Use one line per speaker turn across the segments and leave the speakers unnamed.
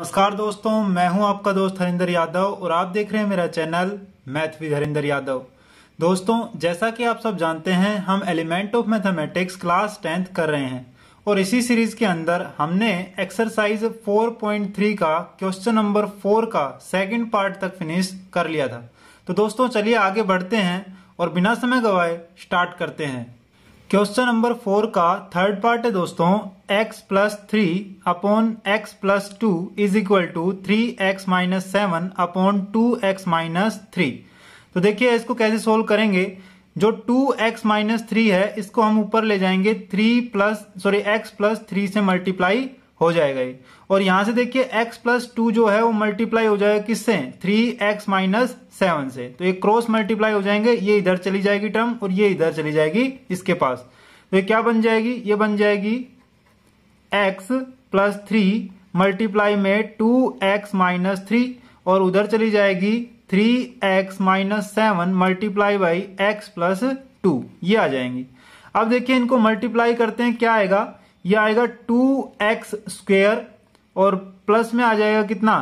नमस्कार दोस्तों मैं हूं आपका दोस्त हरिंदर यादव और आप देख रहे हैं मेरा channel math with Harinder Yadav दोस्तों जैसा कि आप सब जानते हैं हम element of mathematics class tenth कर रहे हैं और इसी सीरीज के अंदर हमने एक्सरसाइज 4.3 का क्वेश्चन नंबर 4 का सेकंड पार्ट तक फिनिश कर लिया था तो दोस्तों चलिए आगे बढ़ते हैं और बिना समय गवाए स्टार्ट करते हैं क्वेश्चन नंबर फोर का थर्ड पार्ट है दोस्तों x plus three upon x plus two is equal to three x minus seven upon two x minus three तो देखिए इसको कैसे सोल्व करेंगे जो टू एक्स माइनस थ्री है इसको हम ऊपर ले जाएंगे three plus sorry x plus three से मल्टीप्लाई हो जाएगा ये और यहां से देखिए x प्लस टू जो है वो मल्टीप्लाई हो जाएगा किससे थ्री एक्स माइनस सेवन से तो ये क्रॉस मल्टीप्लाई हो जाएंगे ये इधर चली जाएगी टर्म और ये इधर चली जाएगी इसके पास तो ये क्या बन जाएगी ये बन जाएगी x प्लस थ्री मल्टीप्लाई में टू एक्स माइनस थ्री और उधर चली जाएगी three x minus seven multiply by x plus two ये आ जाएंगी अब देखिए इनको मल्टीप्लाई करते हैं क्या आएगा ये आएगा टू एक्स स्क्वेयर और प्लस में आ जाएगा कितना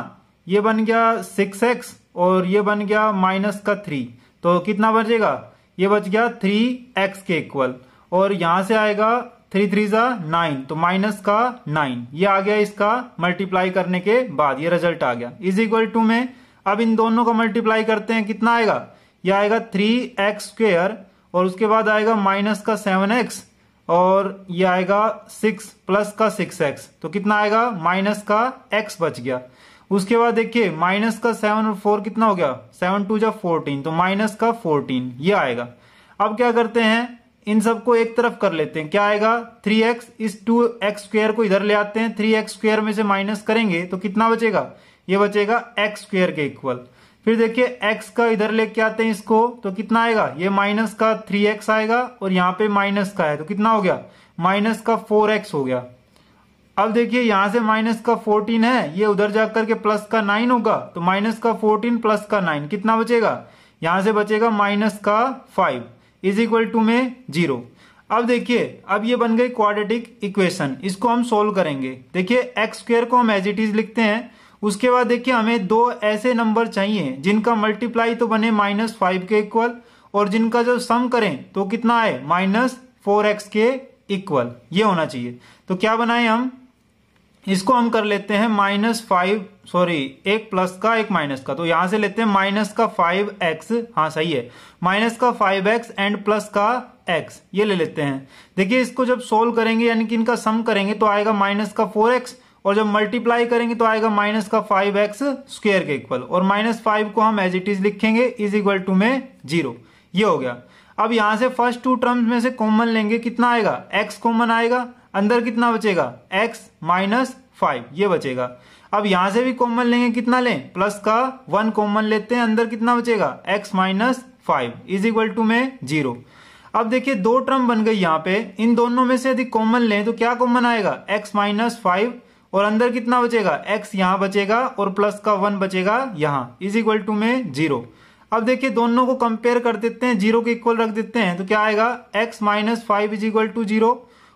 ये बन गया सिक्स एक्स और ये बन गया माइनस का थ्री तो कितना बचेगा ये बच गया थ्री एक्स के इक्वल और यहां से आएगा थ्री थ्री जा नाइन तो माइनस का नाइन ये आ गया इसका मल्टीप्लाई करने के बाद ये रिजल्ट आ गया इज इक्वल टू में अब इन दोनों का मल्टीप्लाई करते हैं कितना आएगा ये आएगा थ्री एक्स स्क्वेयर और उसके बाद आएगा माइनस का सेवन एक्स और ये आएगा सिक्स प्लस का सिक्स एक्स तो कितना आएगा माइनस का एक्स बच गया उसके बाद देखिए माइनस का सेवन और फोर कितना हो गया सेवन टू जब फोर्टीन तो माइनस का फोर्टीन ये आएगा अब क्या करते हैं इन सबको एक तरफ कर लेते हैं क्या आएगा थ्री एक्स इस टू एक्स स्क्वेयर को इधर ले आते हैं थ्री एक्स स्क्र में से माइनस करेंगे तो कितना बचेगा ये बचेगा एक्स स्क्र के इक्वल फिर देखिए x का इधर लेके आते हैं इसको तो कितना आएगा ये माइनस का थ्री एक्स आएगा और यहाँ पे माइनस का है तो कितना हो गया माइनस का फोर एक्स हो गया अब देखिए यहां से माइनस का फोर्टीन है ये उधर जाकर के प्लस का नाइन होगा तो माइनस का फोर्टीन प्लस का नाइन कितना बचेगा यहां से बचेगा माइनस का फाइव इज इक्वल टू में जीरो अब देखिए अब ये बन गई क्वाड्रेटिक इक्वेशन इसको हम सोल्व करेंगे देखिए एक्स स्क्वेयर को हम एज इट इज लिखते हैं उसके बाद देखिए हमें दो ऐसे नंबर चाहिए जिनका मल्टीप्लाई तो बने माइनस फाइव के इक्वल और जिनका जब सम करें तो कितना आए माइनस फोर एक्स के इक्वल ये होना चाहिए तो क्या बनाए हम इसको हम कर लेते हैं माइनस फाइव सॉरी एक प्लस का एक माइनस का तो यहां से लेते हैं माइनस का फाइव एक्स हाँ सही है माइनस का फाइव एक्स एंड प्लस का एक्स ये ले लेते हैं देखिए इसको जब सोल्व करेंगे यानी कि इनका सम करेंगे तो आएगा माइनस का फोर एक्स और जब मल्टीप्लाई करेंगे तो आएगा माइनस का फाइव एक्स स्क्वेयर के इक्वल और माइनस फाइव को हम एज इट इज लिखेंगे इज इक्वल टू में जीरो ये हो गया अब यहां से फर्स्ट टू टर्म्स में से कॉमन लेंगे कितना आएगा एक्स कॉमन आएगा अंदर कितना बचेगा एक्स माइनस फाइव ये बचेगा अब यहां से भी कॉमन लेंगे कितना लें प्लस का वन कॉमन लेते हैं अंदर कितना बचेगा x minus five is equal to में जीरो अब देखिए दो टर्म बन गई यहाँ पे इन दोनों में से यदि कॉमन लें तो क्या कॉमन आएगा एक्स माइनस फाइव और अंदर कितना बचेगा x यहां बचेगा और प्लस का वन बचेगा यहाँ इज इक्वल टू में जीरो अब देखिए दोनों को कंपेयर कर देते हैं जीरो के इक्वल रख देते हैं तो क्या आएगा x minus five is equal to zero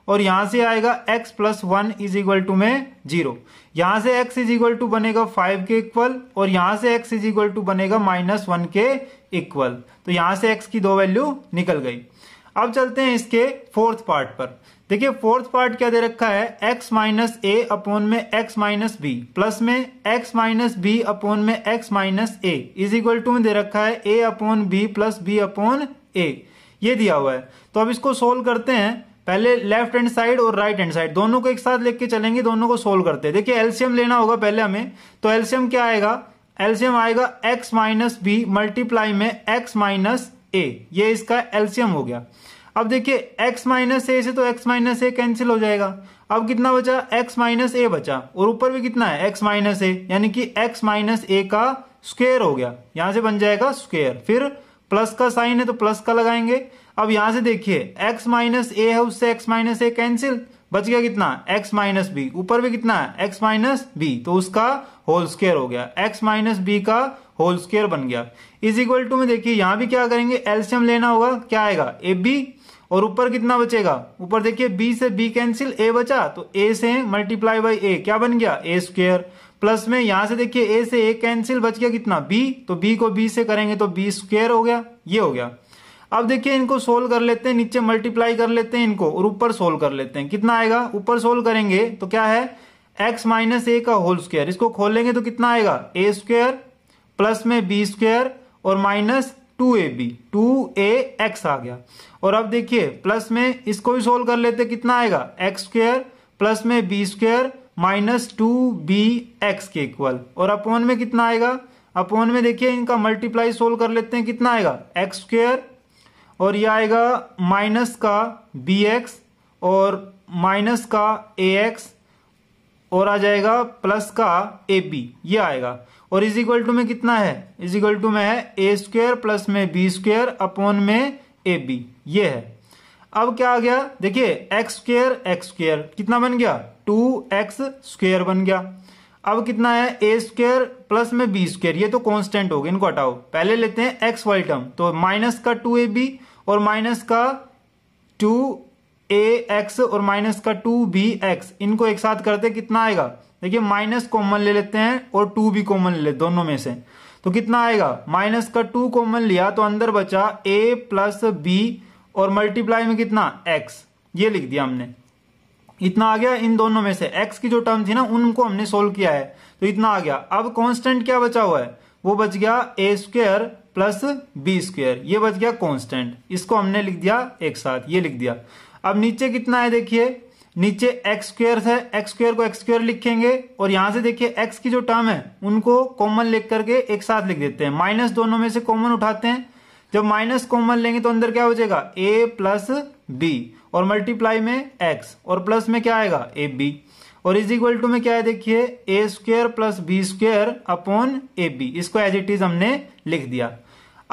और यहां से आएगा x plus one is equal to में जीरो यहां से x इज इक्वल टू बनेगा फाइव के इक्वल और यहां से x इज इक्वल टू बनेगा माइनस वन के इक्वल तो यहां से x की दो वैल्यू निकल गई अब चलते हैं इसके फोर्थ पार्ट पर देखिए फोर्थ पार्ट क्या दे रखा है x माइनस ए अपोन में x माइनस बी प्लस में x माइनस बी अपोन में x minus a is equal to में दे रखा है a upon b plus b upon a ये दिया हुआ है तो अब इसको सोल्व करते हैं पहले लेफ्ट हैंड साइड और राइट हैंड साइड दोनों को एक साथ लेके चलेंगे दोनों को सोल्व करते हैं देखिए एल्सियम लेना होगा पहले हमें तो एल्सियम क्या आएगा एल्सियम आएगा एक्स माइनस बी मल्टीप्लाई में एक्स माइनस ए ये इसका एल्सियम हो गया अब देखिए x माइनस ए से तो x माइनस ए कैंसिल हो जाएगा अब कितना बचा x माइनस ए बचा और ऊपर भी कितना है x माइनस ए यानी कि x माइनस ए का स्क्वेयर हो गया यहां से बन जाएगा स्क्वेयर फिर प्लस का साइन है तो प्लस का लगाएंगे अब यहां से देखिए x माइनस ए है उससे x माइनस ए कैंसिल बच गया कितना x माइनस बी ऊपर भी कितना है x माइनस बी तो उसका होल स्क्वेयर हो गया x माइनस बी का होल स्क्वेयर बन गया इज इक्वल टू में देखिए यहां भी क्या करेंगे एल्शियम लेना होगा क्या आएगा ए बी और ऊपर कितना बचेगा ऊपर देखिए बी से बी कैंसिल ए बचा तो ए से मल्टीप्लाई बाई ए क्या बन गया ए स्क्वेयर प्लस में यहां से देखिए ए से ए कैंसिल बच गया कितना बी तो बी को बी से करेंगे तो बी स्क्वेयर हो गया ये हो गया अब देखिए इनको सोल्व कर लेते हैं नीचे मल्टीप्लाई कर लेते हैं इनको और ऊपर सोल्व कर लेते हैं कितना आएगा ऊपर सोल्व करेंगे तो क्या है एक्स माइनस ए का होल स्क्वायर इसको खोलेंगे तो कितना आएगा ए स्क्वेयर प्लस में बी स्क्वेयर और minus two a b two a x आ गया और अब देखिए प्लस में इसको भी सोल्व कर लेते कितना आएगा एक्स स्क्वेयर प्लस में b square minus two b x के इक्वल और अपॉन में कितना आएगा अपॉन में देखिए इनका मल्टीप्लाई सोल्व कर लेते हैं कितना आएगा एक्स स्क्वेयर और ये आएगा माइनस का बी एक्स और माइनस का ए एक्स और आ जाएगा प्लस का ए बी ये आएगा और इज इक्वल टू में कितना है इज इक्वल टू में है ए स्क्वेयर प्लस में बी स्क्वेयर अपॉन में ए बी ये है अब क्या आ गया देखिए एक्स स्क्वेयर एक्स स्क्वेयर कितना बन गया टू एक्स स्क्वेयर बन गया अब कितना है ए स्क्वेयर प्लस में बी स्क्वेयर ये तो कांस्टेंट हो गए इनको हटाओ पहले लेते हैं एक्स वाई टर्म तो माइनस का टू ए बी और माइनस का टू ए एक्स और माइनस का टू बी एक्स इनको एक साथ करते कितना आएगा देखिए माइनस कॉमन ले लेते हैं और टू भी कॉमन ले लेते दोनों में से तो कितना आएगा माइनस का टू कॉमन लिया तो अंदर बचा ए प्लस बी और मल्टीप्लाई में कितना एक्स ये लिख दिया हमने इतना आ गया इन दोनों में से एक्स की जो टर्म थी ना उनको हमने सोल्व किया है तो इतना आ गया अब कॉन्स्टेंट क्या बचा हुआ है वो बच गया a square plus b square ये बच गया कॉन्स्टेंट इसको हमने लिख दिया एक साथ ये लिख दिया अब नीचे कितना है देखिए नीचे एक्स स्क्र है एक्स स्क्र को एक्स स्क्र लिखेंगे और यहां से देखिए एक्स की जो टर्म है उनको कॉमन लिख करके एक साथ लिख देते हैं माइनस दोनों में से कॉमन उठाते हैं जब माइनस कॉमन लेंगे तो अंदर क्या हो जाएगा ए प्लस बी और मल्टीप्लाई में एक्स और प्लस में क्या आएगा ए बी और इज इक्वल टू में क्या है देखिए a square plus b square upon a b इसको एज इट इज हमने लिख दिया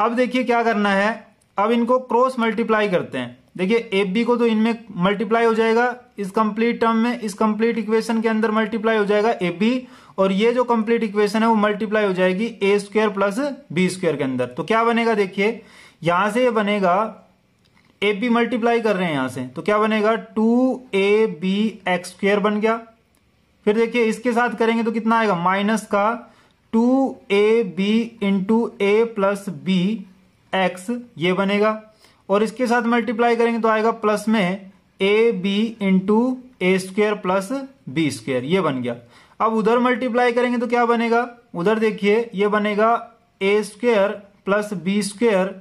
अब देखिए क्या करना है अब इनको क्रॉस मल्टीप्लाई करते हैं देखिए ए बी को तो इनमें मल्टीप्लाई हो जाएगा इस कंप्लीट टर्म में इस कंप्लीट इक्वेशन के अंदर मल्टीप्लाई हो जाएगा ए बी और ये जो कंप्लीट इक्वेशन है वो मल्टीप्लाई हो जाएगी a square plus b square के अंदर तो क्या बनेगा देखिए यहां से ये बनेगा ए बी मल्टीप्लाई कर रहे हैं यहां से तो क्या बनेगा two a b x square बन गया फिर देखिए इसके साथ करेंगे तो कितना आएगा माइनस का two a b into a plus b x ये बनेगा और इसके साथ मल्टीप्लाई करेंगे तो आएगा प्लस में a b into a square plus b square ये बन गया अब उधर मल्टीप्लाई करेंगे तो क्या बनेगा उधर देखिए ये बनेगा a square plus b square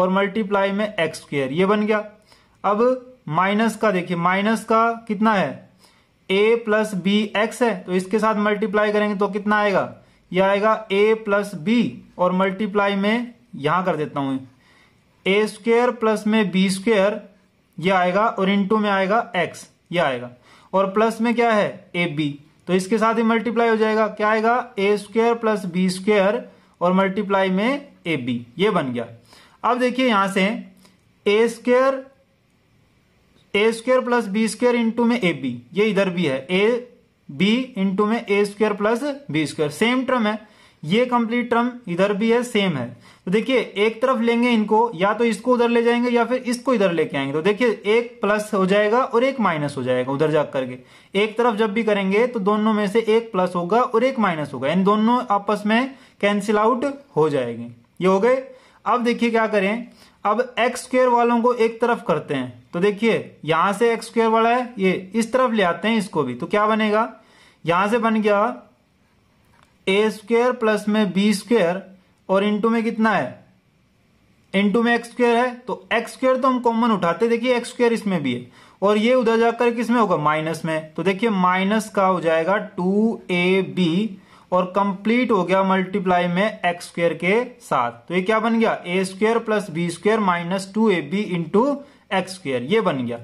और मल्टीप्लाई में एक्स स्क्वेयर ये बन गया अब माइनस का देखिए माइनस का कितना है ए प्लस बी एक्स है तो इसके साथ मल्टीप्लाई करेंगे तो कितना आएगा यह आएगा ए प्लस बी और मल्टीप्लाई में यहां कर देता हूं ए स्क्वेयर प्लस में बी स्क्वेयर ये आएगा और इंटू में आएगा एक्स ये आएगा और प्लस में क्या है ए बी तो इसके साथ ही मल्टीप्लाई हो जाएगा क्या आएगा a square plus b square और मल्टीप्लाई में ए बी ये बन गया अब देखिए यहां से a square a square plus b square into में ए बी ये इधर भी है ए बी इंटू में a square plus b square same term है ये कंप्लीट टर्म इधर भी है सेम है तो देखिए एक तरफ लेंगे इनको या तो इसको उधर ले जाएंगे या फिर इसको इधर लेके आएंगे तो देखिए एक प्लस हो जाएगा और एक माइनस हो जाएगा उधर जा करके एक तरफ जब भी करेंगे तो दोनों में से एक प्लस होगा और एक माइनस होगा इन दोनों आपस में कैंसिल आउट हो जाएगी ये हो गए अब देखिए क्या करें अब एक्स स्क्वेयर वालों को एक तरफ करते हैं तो देखिए यहां से एक्स स्क्वेयर वाला है ये इस तरफ ले आते हैं इसको भी तो क्या बनेगा यहां से बन गया ए स्क्वेयर प्लस में बी स्क्वेयर और इंटू में कितना है इंटू में एक्स स्क्वेयर है तो एक्स स्क्वेयर तो हम कॉमन उठाते देखिए एक्स स्क्वेयर इसमें भी है और ये उधर जाकर किसमें होगा माइनस में तो देखिए माइनस का हो जाएगा टू ए बी और कंप्लीट हो गया मल्टीप्लाई में एक्स स्क्वेयर के साथ तो ये क्या बन गया a square plus b square minus two a b into x square ये बन गया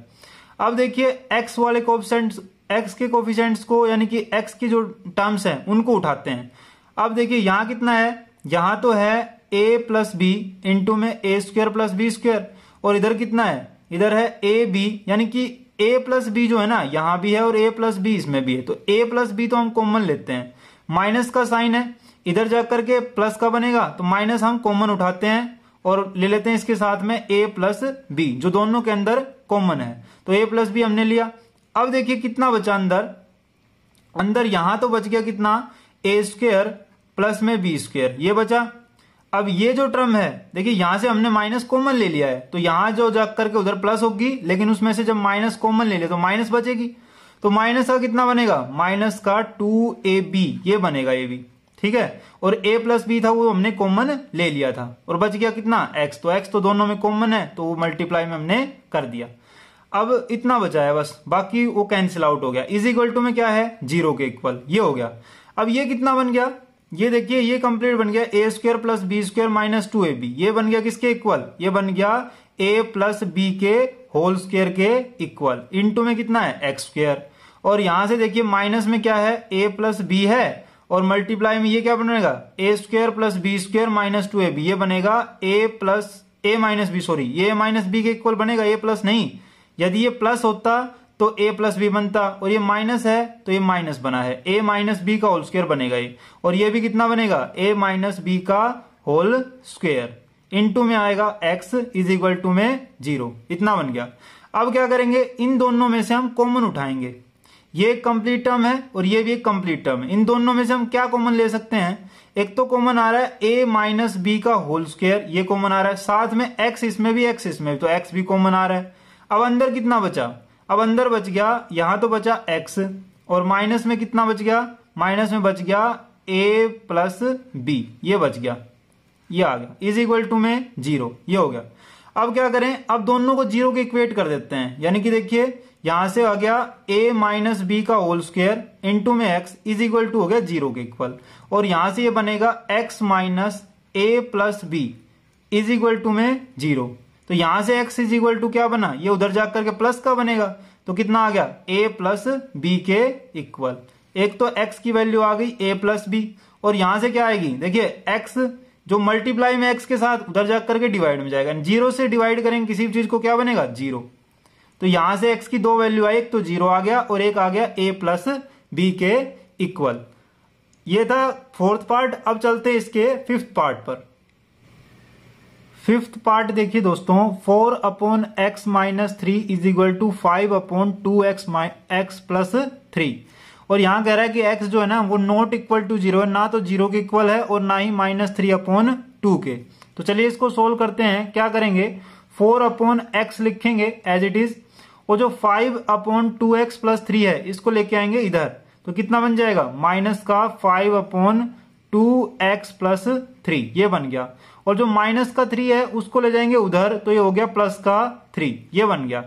अब देखिए एक्स वाले कोऑप्शन एक्स के कोफिशेंट्स को यानी कि एक्स की जो टर्म्स हैं उनको उठाते हैं अब देखिए यहां कितना है यहां तो है ए प्लस बी इंटू में a square plus b square और इधर कितना है इधर है ए बी यानी कि ए प्लस बी जो है ना यहाँ भी है और ए प्लस बी इसमें भी है तो ए प्लस बी तो हम कॉमन लेते हैं माइनस का साइन है इधर जाकर के प्लस का बनेगा तो माइनस हम कॉमन उठाते हैं और ले लेते हैं इसके साथ में ए प्लस बी जो दोनों के अंदर कॉमन है तो ए प्लस बी हमने लिया अब देखिए कितना बचा अंदर अंदर यहां तो बच गया कितना ए स्क्र प्लस में बी स्क्र ये बचा अब ये जो टर्म है देखिए यहां से हमने माइनस कॉमन ले लिया है तो यहां जो जा करके उधर प्लस होगी लेकिन उसमें से जब माइनस कॉमन ले लिया तो माइनस बचेगी तो माइनस का कितना बनेगा माइनस का टू ए बी ये बनेगा ये भी ठीक है और ए प्लस बी था वो हमने कॉमन ले लिया था और बच गया कितना एक्स तो एक्स तो दोनों में कॉमन है तो वो मल्टीप्लाई में हमने कर दिया अब इतना बचा है बस बाकी वो कैंसिल आउट हो गया इज इक्वल टू में क्या है जीरो के इक्वल ये हो गया अब ये कितना बन गया ये देखिए ये कंप्लीट बन गया a square plus b square minus two a b ये बन गया किसके इक्वल ये बन गया ए प्लस बी के होल स्क्वायर के इक्वल इनटू में कितना है एक्स स्क्र और यहां से देखिए माइनस में क्या है ए प्लस बी है और मल्टीप्लाई में ये क्या बनेगा a square plus b square minus two a b ये बनेगा a plus a minus b sorry ये माइनस बी के इक्वल बनेगा ए प्लस नहीं यदि ये प्लस होता तो ए प्लस बी बनता और ये माइनस है तो ये माइनस बना है ए माइनस बी का होल स्क्र बनेगा ये और ये भी कितना बनेगा ए माइनस बी का होल स्क्वेयर इन टू में आएगा एक्स इज इक्वल टू में जीरो इतना बन गया अब क्या करेंगे इन दोनों में से हम कॉमन उठाएंगे ये कंप्लीट टर्म है और ये भी एक कंप्लीट टर्म है इन दोनों में से हम क्या कॉमन ले सकते हैं एक तो कॉमन आ रहा है ए माइनस बी का होल स्क्वेयर ये कॉमन आ रहा है साथ में एक्स इसमें भी एक्स इसमें भी तो एक्स भी कॉमन आ रहा है अब अंदर कितना बचा अब अंदर बच गया यहां तो बचा एक्स और माइनस में कितना बच गया माइनस में बच गया ए प्लस बी ये बच गया ये आ गया इज इक्वल टू में जीरो ये हो गया अब क्या करें अब दोनों को जीरो के इक्वेट कर देते हैं यानी कि देखिए यहां से आ गया a माइनस बी का होल स्क्वेयर इंटू में x इज इक्वल टू हो गया जीरो के इक्वल और यहां से ये बनेगा x minus a plus b is equal to में जीरो तो यहां से एक्स इज इक्वल टू क्या बना ये उधर जाकर के प्लस का बनेगा तो कितना आ गया ए प्लस बी के इक्वल एक तो एक्स की वैल्यू आ गई ए प्लस बी और यहां से क्या आएगी देखिए एक्स जो मल्टीप्लाई में एक्स के साथ उधर जाकर के डिवाइड में जाएगा जीरो से डिवाइड करेंगे किसी भी चीज को क्या बनेगा जीरो तो यहां से एक्स की दो वैल्यू आई एक तो जीरो आ गया और एक आ गया ए प्लस बी के इक्वल ये था फोर्थ पार्ट अब चलते इसके फिफ्थ पार्ट पर फिफ्थ पार्ट देखिए दोस्तों four upon x minus three is equal to five upon two x x plus three और यहां कह रहा है कि x जो है ना वो नॉट इक्वल टू जीरो ना तो जीरो के इक्वल है और ना ही माइनस थ्री अपॉन टू के तो चलिए इसको सोल्व करते हैं क्या करेंगे फोर अपॉन एक्स लिखेंगे एज इट इज और जो five upon two x plus three है इसको लेके आएंगे इधर तो कितना बन जाएगा माइनस का five upon two x plus three ये बन गया और जो माइनस का थ्री है उसको ले जाएंगे उधर तो ये हो गया प्लस का थ्री ये बन गया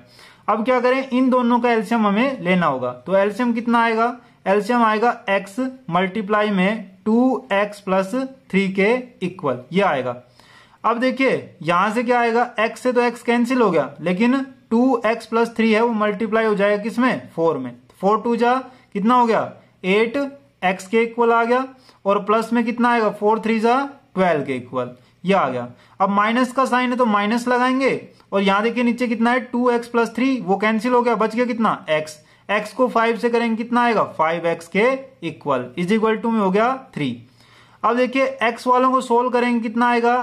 अब क्या करें इन दोनों का एल्शियम हमें लेना होगा तो एल्सियम कितना आएगा एल्शियम आएगा एक्स मल्टीप्लाई में टू एक्स प्लस थ्री के इक्वल ये आएगा अब देखिए यहां से क्या आएगा x से तो x कैंसिल हो गया लेकिन 2x एक्स प्लस थ्री है वो मल्टीप्लाई हो जाएगा किसमें फोर में फोर टू जा कितना हो गया एट एक्स के इक्वल आ गया और प्लस में कितना आएगा फोर थ्री जा ट्वेल्व के इक्वल ये आ गया अब माइनस का साइन है तो माइनस लगाएंगे और यहां देखिए नीचे कितना है टू एक्स प्लस थ्री वो कैंसिल हो गया बच गया कितना एक्स एक्स को फाइव से करेंगे कितना आएगा फाइव एक्स के इक्वल इज इक्वल टू में हो गया थ्री अब देखिए एक्स वालों को सोल्व करेंगे कितना आएगा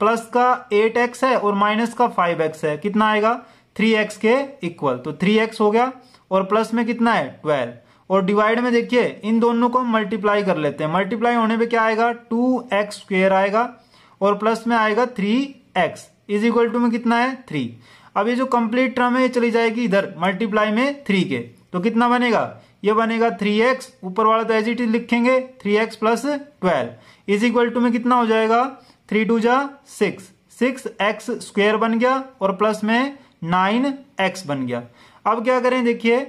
प्लस का एट एक्स है और माइनस का फाइव एक्स है कितना आएगा थ्री एक्स के इक्वल तो थ्री एक्स हो गया और प्लस में कितना है ट्वेल्व और डिवाइड में देखिए इन दोनों को मल्टीप्लाई कर लेते हैं मल्टीप्लाई होने पे क्या आएगा टू एक्स स्क्वेयर आएगा और प्लस में आएगा three x is equal to में कितना है थ्री अब ये जो कंप्लीट टर्म है ये चली जाएगी इधर मल्टीप्लाई में थ्री के तो कितना बनेगा ये बनेगा थ्री एक्स ऊपर वाला तो एज इट इज लिखेंगे three x plus twelve is equal to में कितना हो जाएगा थ्री टू जा सिक्स सिक्स एक्स स्क्वेयर बन गया और प्लस में नाइन एक्स बन गया अब क्या करें देखिए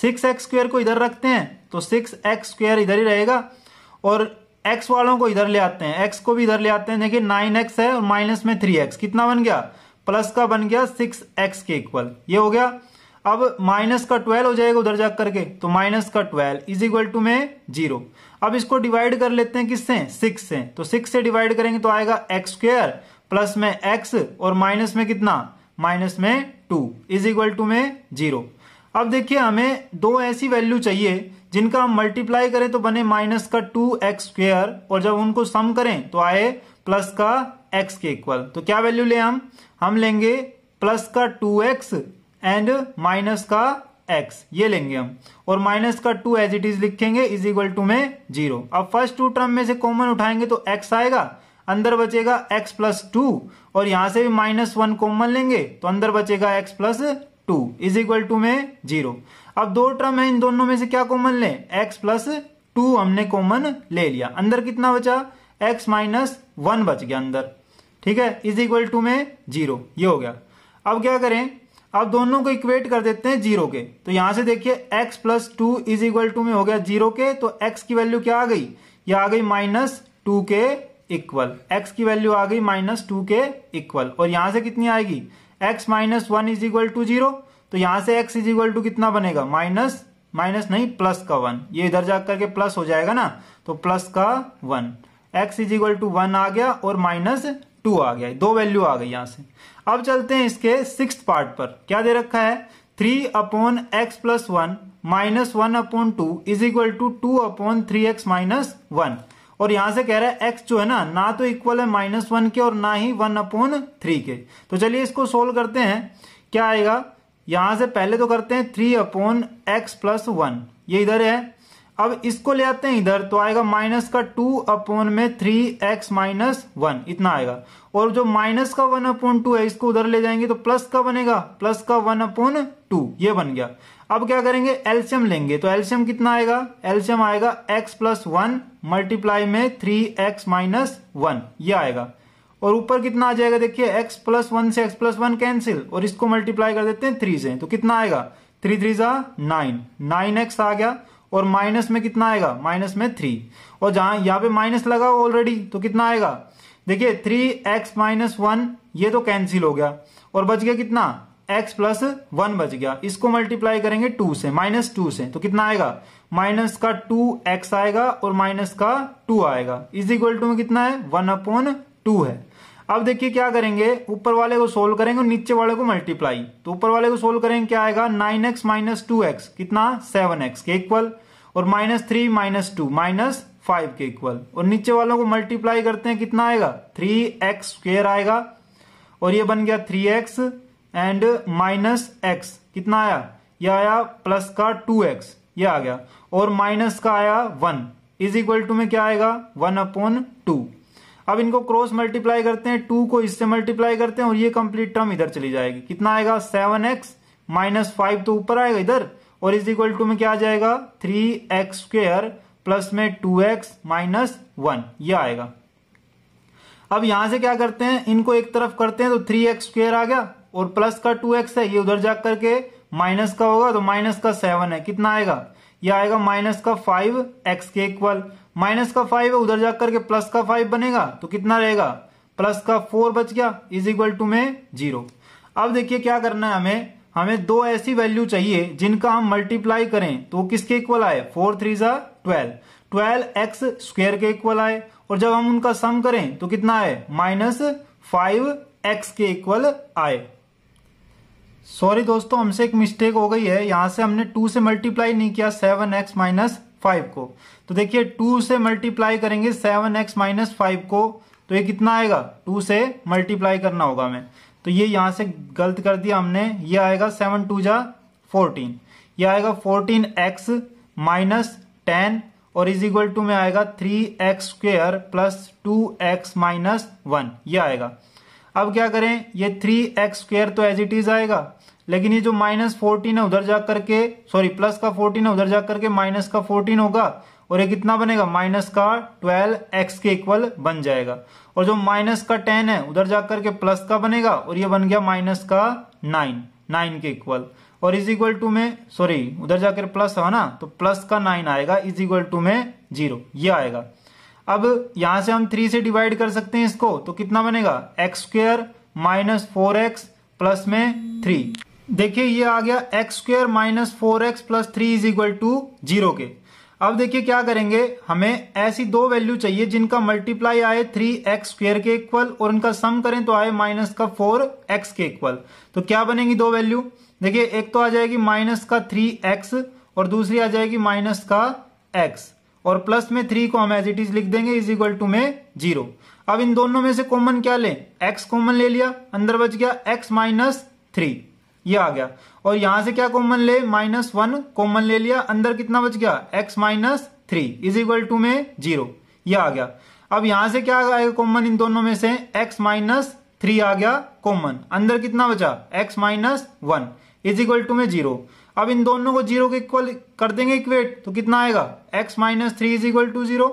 सिक्स एक्स स्क्वेयर को इधर रखते हैं तो सिक्स एक्स स्क्वेयर इधर ही रहेगा और x वालों को इधर ले आते हैं x को भी इधर ले आते हैं देखिए नाइन एक्स है और माइनस में थ्री एक्स कितना बन गया प्लस का बन गया सिक्स एक्स के इक्वल ये हो गया अब माइनस का ट्वेल्व हो जाएगा उधर जा करके तो माइनस का ट्वेल्व इज इक्वल टू में जीरो अब इसको डिवाइड कर लेते हैं किससे सिक्स से तो सिक्स से डिवाइड करेंगे तो आएगा एक्स स्क्वेयर प्लस में एक्स और माइनस में कितना माइनस में टू इज इक्वल टू में जीरो अब देखिए हमें दो ऐसी वैल्यू चाहिए जिनका हम मल्टीप्लाई करें तो बने माइनस का टू एक्स स्क्वेयर और जब उनको सम करें तो आए प्लस का एक्स के इक्वल तो क्या वैल्यू ले हम हम लेंगे प्लस का टू एक्स एंड माइनस का एक्स ये लेंगे हम और माइनस का टू एज इट इज लिखेंगे इज इक्वल टू में जीरो अब फर्स्ट टू टर्म में से कॉमन उठाएंगे तो एक्स आएगा अंदर बचेगा x प्लस टू और यहां से भी माइनस वन कॉमन लेंगे तो अंदर बचेगा x plus two is equal to में जीरो अब दो टर्म है इन दोनों में से क्या कॉमन ले एक्स प्लस टू हमने कॉमन ले लिया अंदर कितना बचा एक्स माइनस वन बच गया अंदर ठीक है इज इक्वल टू में जीरो ये हो गया अब क्या करें अब दोनों को इक्वेट कर देते हैं जीरो के तो यहां से देखिए x plus two is equal to में हो गया जीरो के तो x की वैल्यू क्या आ गई ये आ गई माइनस टू के इक्वल x की वैल्यू आ गई माइनस टू के इक्वल और यहां से कितनी आएगी x minus one is equal to zero तो यहां से एक्स इज इक्वल टू कितना बनेगा माइनस माइनस नहीं प्लस का वन ये इधर जा करके प्लस हो जाएगा ना तो प्लस का one x is equal to one आ गया और माइनस टू आ गया दो वैल्यू आ गई यहां से अब चलते हैं इसके सिक्स पार्ट पर क्या दे रखा है three upon x plus one minus one upon two is equal to two upon three x minus one और यहां से कह रहा है एक्स जो है ना ना तो इक्वल है माइनस वन के और ना ही वन अपॉन थ्री के तो चलिए इसको सोल्व करते हैं क्या आएगा यहां से पहले तो करते हैं three upon x plus one ये इधर है अब इसको ले आते हैं इधर तो आएगा माइनस का टू अपॉन में थ्री एक्स माइनस वन इतना आएगा और जो माइनस का वन अपॉन टू है इसको उधर ले जाएंगे तो प्लस का बनेगा प्लस का वन अपॉन टू ये बन गया अब क्या करेंगे एल्शियम लेंगे तो एल्शियम कितना आएगा एल्शियम आएगा एक्स प्लस वन मल्टीप्लाई में थ्री एक्स माइनस वन ये आएगा और ऊपर कितना आ जाएगा देखिए x प्लस वन से x प्लस वन कैंसिल और इसको मल्टीप्लाई कर देते हैं थ्री से तो कितना आएगा थ्री थ्री सा नाइन नाइन एक्स आ गया और माइनस में कितना आएगा माइनस में थ्री और जहां यहां पे माइनस लगा ऑलरेडी तो कितना आएगा देखिए थ्री एक्स माइनस वन ये तो कैंसिल हो गया और बच गया कितना एक्स प्लस वन बच गया इसको मल्टीप्लाई करेंगे टू से माइनस टू से तो कितना आएगा माइनस का टू एक्स आएगा और माइनस का टू आएगा इज इक्वल टू में कितना है वन अपॉन टू है अब देखिए क्या करेंगे ऊपर वाले को सोल्व करेंगे और नीचे वाले को मल्टीप्लाई तो ऊपर वाले को सोल्व करेंगे क्या आएगा nine x minus two x कितना सेवन एक्स के इक्वल और minus three minus two minus five के इक्वल और नीचे वालों को मल्टीप्लाई करते हैं कितना आएगा थ्री एक्स स्क्र आएगा और ये बन गया three x and minus x कितना आया ये आया प्लस का टू एक्स ये आ गया और माइनस का आया वन इज इक्वल टू में क्या आएगा वन अपॉन टू अब इनको क्रॉस मल्टीप्लाई करते हैं टू को इससे मल्टीप्लाई करते हैं और ये कंप्लीट टर्म इधर चली जाएगी कितना आएगा सेवन एक्स माइनस फाइव तो ऊपर आएगा इधर और इज इक्वल टू में क्या आ जाएगा थ्री एक्स स्क्वेयर प्लस में टू एक्स माइनस वन यह आएगा अब यहां से क्या करते हैं इनको एक तरफ करते हैं तो थ्री एक्स स्क्वेयर आ गया और प्लस का टू एक्स है ये उधर जा करके माइनस का होगा तो माइनस का सेवन है कितना आएगा ये आएगा माइनस का फाइव एक्स के इक्वल माइनस का फाइव है उधर जा करके प्लस का फाइव बनेगा तो कितना रहेगा प्लस का फोर बच गया इज इक्वल टू में जीरो अब देखिए क्या करना है हमें हमें दो ऐसी वैल्यू चाहिए जिनका हम मल्टीप्लाई करें तो किसके इक्वल आए फोर थ्री सा ट्वेल्व ट्वेल्व एक्स स्क्वेयर के इक्वल आए और जब हम उनका सम करें तो कितना आए माइनस फाइव एक्स के इक्वल आए सॉरी दोस्तों हमसे एक मिस्टेक हो गई है यहां से हमने टू से मल्टीप्लाई नहीं किया सेवन एक्स माइनस फाइव को तो देखिए टू से मल्टीप्लाई करेंगे सेवन एक्स माइनस फाइव को तो ये कितना आएगा टू से मल्टीप्लाई करना होगा हमें तो ये यहां से गलत कर दिया हमने ये आएगा सेवन टू जा फोर्टीन ये आएगा फोर्टीन एक्स माइनस टेन और इज इक्वल टू में आएगा three x square plus two x minus one ये आएगा अब क्या करें ये थ्री एक्स स्क्वेयर तो एज इट इज आएगा लेकिन ये जो माइनस फोर्टीन है उधर जा करके सॉरी प्लस का फोर्टीन है उधर जा करके माइनस का फोर्टीन होगा और ये कितना बनेगा माइनस का ट्वेल्व एक्स के इक्वल बन जाएगा और जो माइनस का टेन है उधर जा करके प्लस का बनेगा और ये बन गया माइनस का नाइन नाइन के इक्वल और इज इक्वल टू में सॉरी उधर जाकर प्लस है ना तो प्लस का नाइन आएगा इज इक्वल टू में जीरो ये आएगा अब यहां से हम थ्री से डिवाइड कर सकते हैं इसको तो कितना बनेगा x square minus four x plus में थ्री देखिए ये आ गया x square minus four x plus three is equal to zero के अब देखिए क्या करेंगे हमें ऐसी दो वैल्यू चाहिए जिनका मल्टीप्लाई आए थ्री एक्स स्क्वेयर के इक्वल और उनका सम करें तो आए माइनस का फोर एक्स के इक्वल तो क्या बनेगी दो वैल्यू देखिए एक तो आ जाएगी माइनस का थ्री एक्स और दूसरी आ जाएगी माइनस का एक्स और प्लस में थ्री को हम एज इट इज लिख देंगे इज इक्वल टू में जीरो अब इन दोनों में से कॉमन क्या लें एक्स कॉमन ले लिया अंदर बच गया एक्स माइनस थ्री ये आ गया और यहां से क्या कॉमन ले माइनस वन कॉमन ले लिया अंदर कितना बच गया x minus three is equal to में जीरो ये आ गया अब यहां से क्या आएगा कॉमन इन दोनों में से एक्स माइनस थ्री आ गया कॉमन अंदर कितना बचा x minus one is equal to में जीरो अब इन दोनों को जीरो के इक्वल कर देंगे इक्वेट तो कितना आएगा x minus three is equal to zero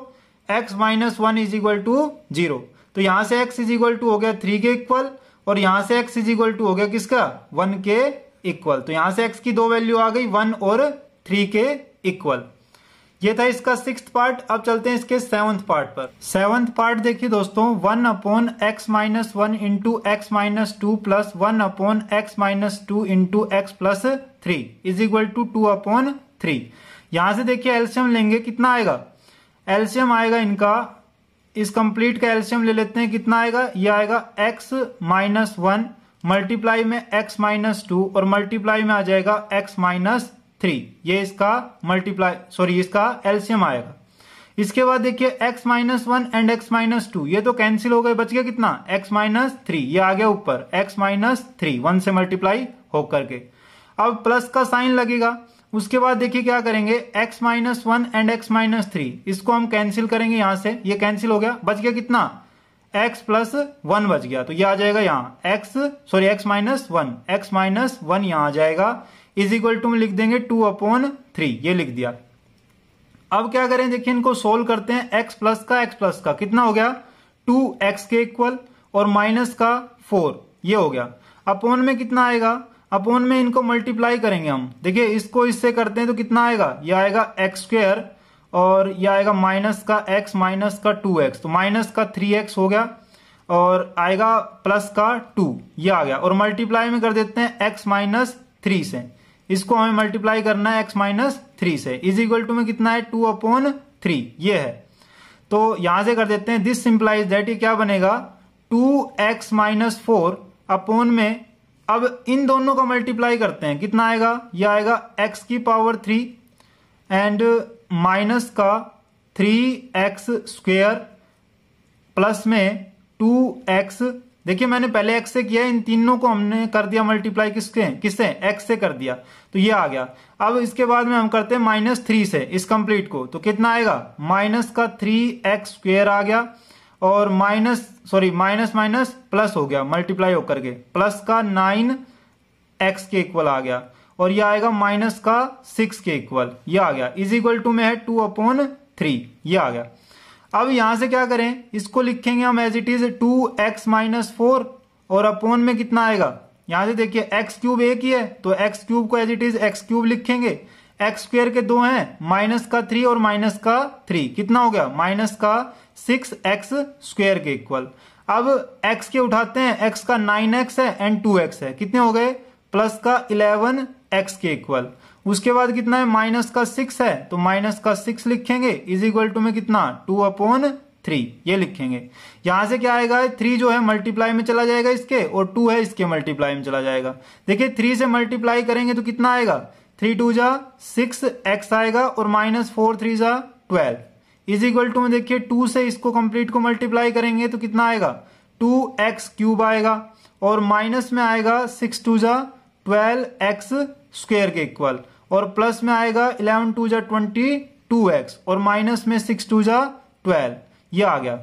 x minus one is equal to zero तो यहां से एक्स इज इक्वल टू हो गया थ्री के इक्वल और यहां से एक्स इज इक्वल टू हो गया किसका वन के इक्वल तो यहां से एक्स की दो वैल्यू आ गई वन और थ्री के इक्वल ये था इसका सिक्स पार्ट अब चलते हैं इसके सेवंथ पार्ट पर सेवंथ पार्ट देखिए दोस्तों one upon x minus one into x minus two plus one upon x minus two into x plus three is equal to two upon three यहां से देखिए एल्शियम लेंगे कितना आएगा एल्शियम आएगा इनका इस कंप्लीट का एल्शियम ले लेते हैं कितना आएगा ये आएगा एक्स माइनस वन मल्टीप्लाई में एक्स माइनस टू और मल्टीप्लाई में आ जाएगा एक्स माइनस थ्री ये इसका मल्टीप्लाई सॉरी इसका एल्सियम आएगा इसके बाद देखिए x minus one and x minus two ये तो कैंसिल हो गए बच गया कितना x माइनस थ्री ये आ गया ऊपर x माइनस थ्री वन से मल्टीप्लाई होकर के अब प्लस का साइन लगेगा उसके बाद देखिए क्या करेंगे x minus one and x minus three इसको हम कैंसिल करेंगे यहां से ये कैंसिल हो गया बच गया कितना x प्लस वन बच गया तो ये आ जाएगा यहाँ x sorry x minus one x minus one यहां आ जाएगा इज इक्वल टू में लिख देंगे टू अपॉन थ्री ये लिख दिया अब क्या करें देखिए इनको सोल्व करते हैं एक्स प्लस का एक्स प्लस का कितना हो गया टू एक्स के इक्वल और माइनस का फोर ये हो गया अपोन में कितना आएगा अपोन में इनको मल्टीप्लाई करेंगे हम देखिए इसको इससे करते हैं तो कितना आएगा ये आएगा एक्स स्क्वेयर और ये आएगा माइनस का एक्स माइनस का टू एक्स तो माइनस का थ्री एक्स हो गया और आएगा प्लस का टू ये आ गया और मल्टीप्लाई में कर देते हैं एक्स माइनस थ्री से इसको हमें मल्टीप्लाई करना है एक्स माइनस थ्री से इज इक्वल टू में कितना है टू अपॉन थ्री ये है तो यहां से कर देते हैं दिस सिंप्लाइज दैट ये क्या बनेगा two x minus four upon में अब इन दोनों का मल्टीप्लाई करते हैं कितना आएगा यह आएगा एक्स की पावर थ्री एंड माइनस का थ्री एक्स स्क्वेयर प्लस में टू एक्स देखिए मैंने पहले एक्स से किया इन तीनों को हमने कर दिया मल्टीप्लाई किसके किससे एक्स से कर दिया तो ये आ गया अब इसके बाद में हम करते हैं माइनस थ्री से इस कंप्लीट को तो कितना आएगा माइनस का थ्री एक्स स्क्वेयर आ गया और minus sorry minus minus plus हो गया मल्टीप्लाई होकर के प्लस का नाइन एक्स के इक्वल आ गया और ये आएगा माइनस का सिक्स के इक्वल ये आ गया इज इक्वल टू में है टू अपॉन थ्री ये आ गया अब यहां से क्या करें इसको लिखेंगे हम as it is two x minus four और अपोन में कितना आएगा यहां से देखिए एक्स क्यूब एक ही है तो एक्स क्यूब को as it is x cube लिखेंगे एक्स स्क्वेयर के दो हैं माइनस का थ्री और माइनस का थ्री कितना हो गया माइनस का सिक्स एक्स स्क्वेयर के इक्वल अब एक्स के उठाते हैं एक्स का नाइन एक्स है एंड टू एक्स है कितने हो गए प्लस का इलेवन एक्स के इक्वल उसके बाद कितना है माइनस का सिक्स है तो माइनस का सिक्स लिखेंगे इज इक्वल टू में कितना टू अपॉन थ्री ये लिखेंगे यहां से क्या आएगा थ्री जो है मल्टीप्लाई में चला जाएगा इसके और टू है इसके मल्टीप्लाई में चला जाएगा देखिए थ्री से मल्टीप्लाई करेंगे तो कितना आएगा थ्री टू जा सिक्स एक्स आएगा और माइनस फोर थ्री जा ट्वेल्व इज इक्वल टू में देखिए टू से इसको कंप्लीट को मल्टीप्लाई करेंगे तो कितना आएगा टू एक्स क्यूब आएगा और माइनस में आएगा सिक्स टू जा ट्वेल्व एक्स स्क्वेयर के इक्वल और प्लस में आएगा इलेवन टू जा ट्वेंटी टू एक्स और माइनस में सिक्स टू जा ट्वेल्व ये आ गया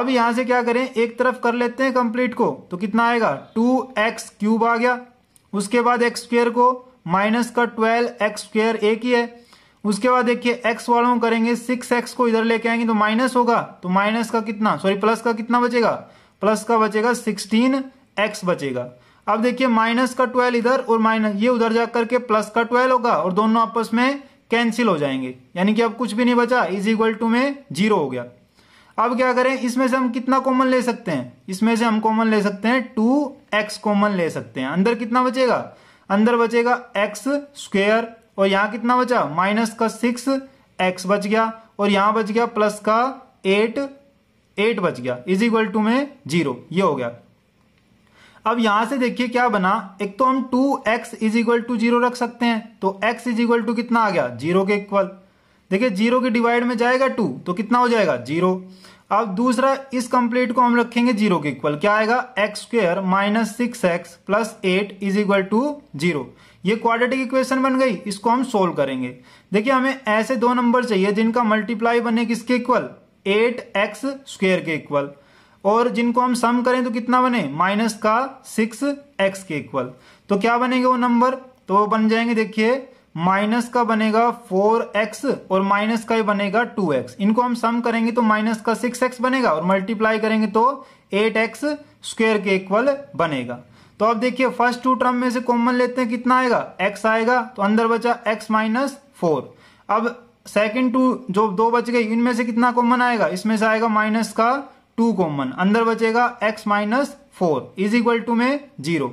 अब यहां से क्या करें एक तरफ कर लेते हैं कंप्लीट को तो कितना आएगा टू एक्स क्यूब आ गया उसके बाद एक्स स्क्वेयर को माइनस का ट्वेल्व एक्स स्क्वेयर एक ही है उसके बाद देखिए एक्स वालों करेंगे सिक्स एक्स को इधर लेके आएंगे तो माइनस होगा तो माइनस का कितना सॉरी प्लस का कितना बचेगा प्लस का बचेगा सिक्सटीन एक्स बचेगा अब देखिए माइनस का ट्वेल्व इधर और माइनस ये उधर जा करके प्लस का ट्वेल्व होगा और दोनों आपस में कैंसिल हो जाएंगे यानी कि अब कुछ भी नहीं बचा इज इक्वल टू में जीरो हो गया अब क्या करें इसमें से हम कितना कॉमन ले सकते हैं इसमें से हम कॉमन ले सकते हैं टू एक्स कॉमन ले सकते हैं अंदर कितना बचेगा अंदर बचेगा एक्स स्क्वेयर और यहां कितना बचा माइनस का सिक्स एक्स बच गया और यहां बच गया प्लस का एट एट बच गया इज इक्वल टू में जीरो ये हो गया अब यहां से देखिए क्या बना एक तो हम two x is equal to zero रख सकते हैं तो एक्स इज इक्वल टू कितना आ गया जीरो के इक्वल देखिए जीरो के डिवाइड में जाएगा टू तो कितना हो जाएगा जीरो अब दूसरा इस कंप्लीट को हम रखेंगे जीरो के इक्वल क्या आएगा x square minus six x plus eight is equal to zero ये क्वाड्रेटिक इक्वेशन बन गई इसको हम सोल्व करेंगे देखिए हमें ऐसे दो नंबर चाहिए जिनका मल्टीप्लाई बने किसके इक्वल एट एक्स स्क्वेयर के इक्वल और जिनको हम सम करें तो कितना बने माइनस का सिक्स एक्स के इक्वल तो क्या बनेंगे वो नंबर तो वो बन जाएंगे देखिए माइनस का बनेगा फोर एक्स और माइनस का ही बनेगा टू एक्स इनको हम सम करेंगे तो माइनस का सिक्स एक्स बनेगा और मल्टीप्लाई करेंगे तो एट एक्स स्क्वेयर के इक्वल बनेगा तो अब देखिए फर्स्ट टू टर्म में से कॉमन लेते हैं कितना आएगा एक्स आएगा तो अंदर बचा एक्स माइनस फोर अब सेकेंड टू जो दो बच गई इनमें से कितना कॉमन आएगा इसमें से आएगा माइनस का टू कॉमन अंदर बचेगा x minus four is equal to में जीरो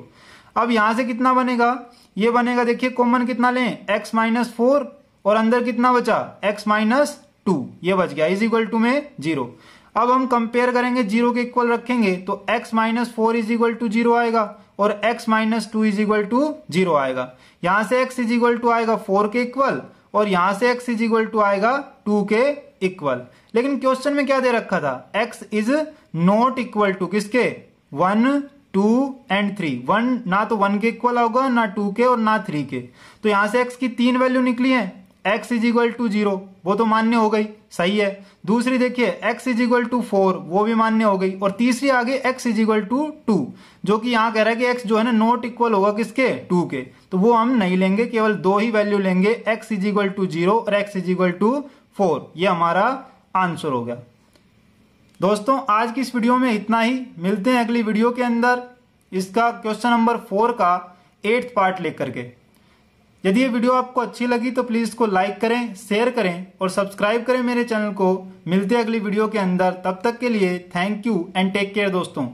अब यहां से कितना बनेगा ये बनेगा देखिए कॉमन कितना लें x माइनस फोर और अंदर कितना बचा एक्स माइनस टू ये बच गया इज इक्वल टू में जीरो अब हम कंपेयर करेंगे जीरो के इक्वल रखेंगे तो x minus four is equal to zero आएगा और x minus two is equal to zero आएगा यहां से x इज इक्वल टू आएगा फोर के इक्वल और यहां से x इज इक्वल टू आएगा टू के इक्वल लेकिन क्वेश्चन में क्या दे रखा था x is not equal to किसके one two and three one ना तो वन के इक्वल होगा ना टू के और ना थ्री के तो यहां से एक्स की तीन वैल्यू निकली है x is equal to zero वो तो मान्य हो गई सही है दूसरी देखिए x is equal to four वो भी मान्य हो गई और तीसरी आगे x is equal to two जो कि यहां कह रहा है कि एक्स जो है ना नॉट इक्वल होगा किसके टू के तो वो हम नहीं लेंगे केवल दो ही वैल्यू लेंगे x is equal to zero और x is equal to four ये हमारा आंसर हो गया दोस्तों आज की इस वीडियो में इतना ही मिलते हैं अगली वीडियो के अंदर इसका क्वेश्चन नंबर फोर का एट्थ पार्ट लेकर के यदि ये वीडियो आपको अच्छी लगी तो प्लीज़ इसको लाइक करें शेयर करें और सब्सक्राइब करें मेरे चैनल को मिलते हैं अगली वीडियो के अंदर तब तक के लिए thank you and take care दोस्तों